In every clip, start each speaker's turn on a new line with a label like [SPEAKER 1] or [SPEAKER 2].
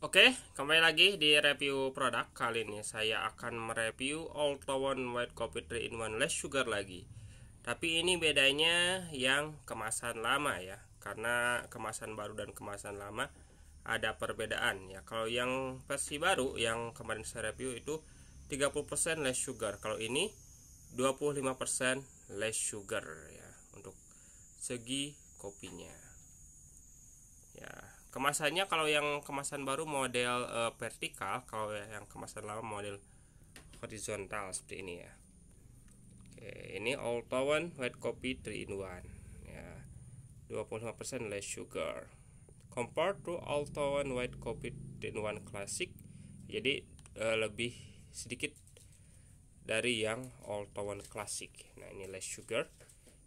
[SPEAKER 1] Oke, kembali lagi di review produk Kali ini saya akan mereview Old Town White Coffee 3 in 1 Less Sugar lagi Tapi ini bedanya yang kemasan lama ya Karena kemasan baru dan kemasan lama ada perbedaan ya Kalau yang versi baru yang kemarin saya review itu 30% less sugar Kalau ini 25% less sugar ya Untuk segi kopinya kemasannya kalau yang kemasan baru model uh, vertikal kalau yang kemasan lama model horizontal seperti ini ya oke ini old town white coffee 3 in 1 ya 25% less sugar compared to old town white coffee 3 in 1 classic jadi uh, lebih sedikit dari yang old town classic nah ini less sugar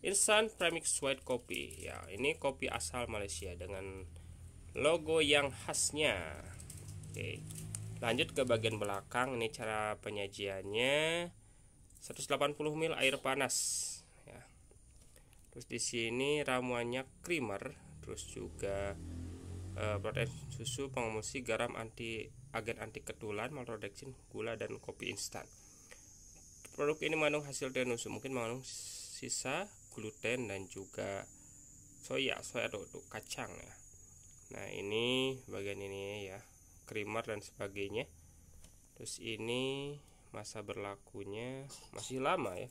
[SPEAKER 1] instant premix white coffee ya ini kopi asal Malaysia dengan logo yang khasnya oke lanjut ke bagian belakang ini cara penyajiannya 180 mil air panas ya. terus di sini ramuannya creamer terus juga eh, protein susu pengemusi garam anti agen anti ketulan maltodextrin gula dan kopi instan produk ini mengandung hasil tenusu mungkin mengandung sisa gluten dan juga soya soya atau kacang ya nah ini bagian ini ya creamer dan sebagainya terus ini masa berlakunya masih lama ya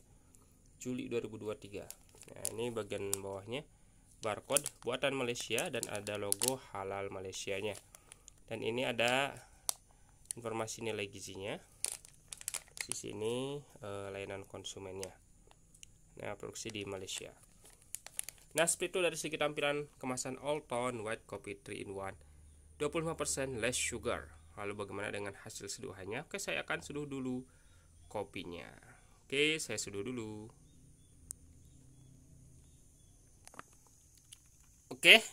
[SPEAKER 1] Juli 2023 nah ini bagian bawahnya barcode buatan Malaysia dan ada logo halal Malaysia nya dan ini ada informasi nilai gizinya di sini e, layanan konsumennya nah produksi di Malaysia Nah, seperti itu dari segi tampilan kemasan all tone white coffee 3 in 1 25% less sugar. Lalu bagaimana dengan hasil seduhannya? Oke, saya akan seduh dulu kopinya. Oke, saya seduh dulu. Oke,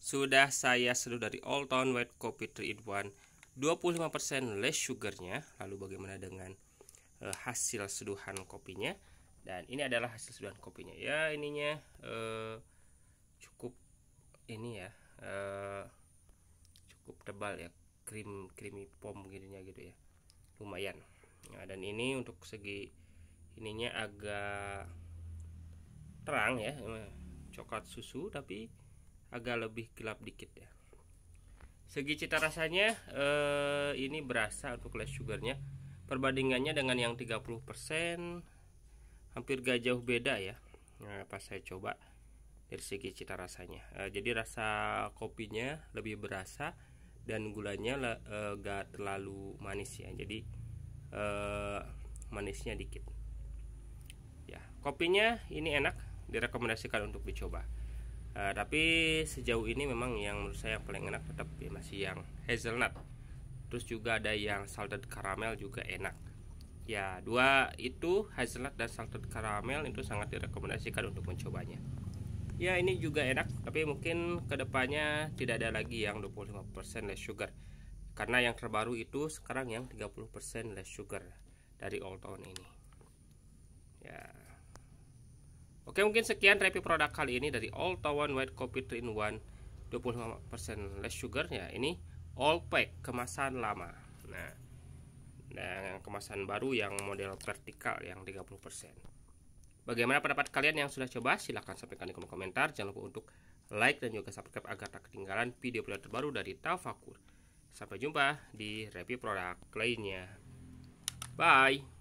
[SPEAKER 1] sudah saya seduh dari all tone white coffee 3 in 1 25% less sugarnya. Lalu bagaimana dengan eh, hasil seduhan kopinya? dan ini adalah hasil sudahan kopinya ya ininya eh, cukup ini ya eh, cukup tebal ya krim creamy pom gininya gitu ya lumayan nah, dan ini untuk segi ininya agak terang ya eh, coklat susu tapi agak lebih gelap dikit ya segi cita rasanya eh, ini berasa untuk less sugarnya perbandingannya dengan yang 30% hampir gak jauh beda ya nah, pas saya coba dari segi cita rasanya e, jadi rasa kopinya lebih berasa dan gulanya e, gak terlalu manis ya jadi e, manisnya dikit ya kopinya ini enak direkomendasikan untuk dicoba e, tapi sejauh ini memang yang menurut saya yang paling enak tetap ya masih yang hazelnut terus juga ada yang salted caramel juga enak ya dua itu hazelnut dan salted caramel itu sangat direkomendasikan untuk mencobanya ya ini juga enak tapi mungkin kedepannya tidak ada lagi yang 25% less sugar karena yang terbaru itu sekarang yang 30% less sugar dari Old Town ini ya oke mungkin sekian review produk kali ini dari Old Town White Coffee 3 in 1 25% less sugar ya ini all Pack kemasan lama nah dan kemasan baru yang model vertikal yang 30%. Bagaimana pendapat kalian yang sudah coba? Silahkan sampaikan di kolom komentar. Jangan lupa untuk like dan juga subscribe agar tak ketinggalan video-video terbaru dari Tafakur. Sampai jumpa di review produk lainnya. Bye!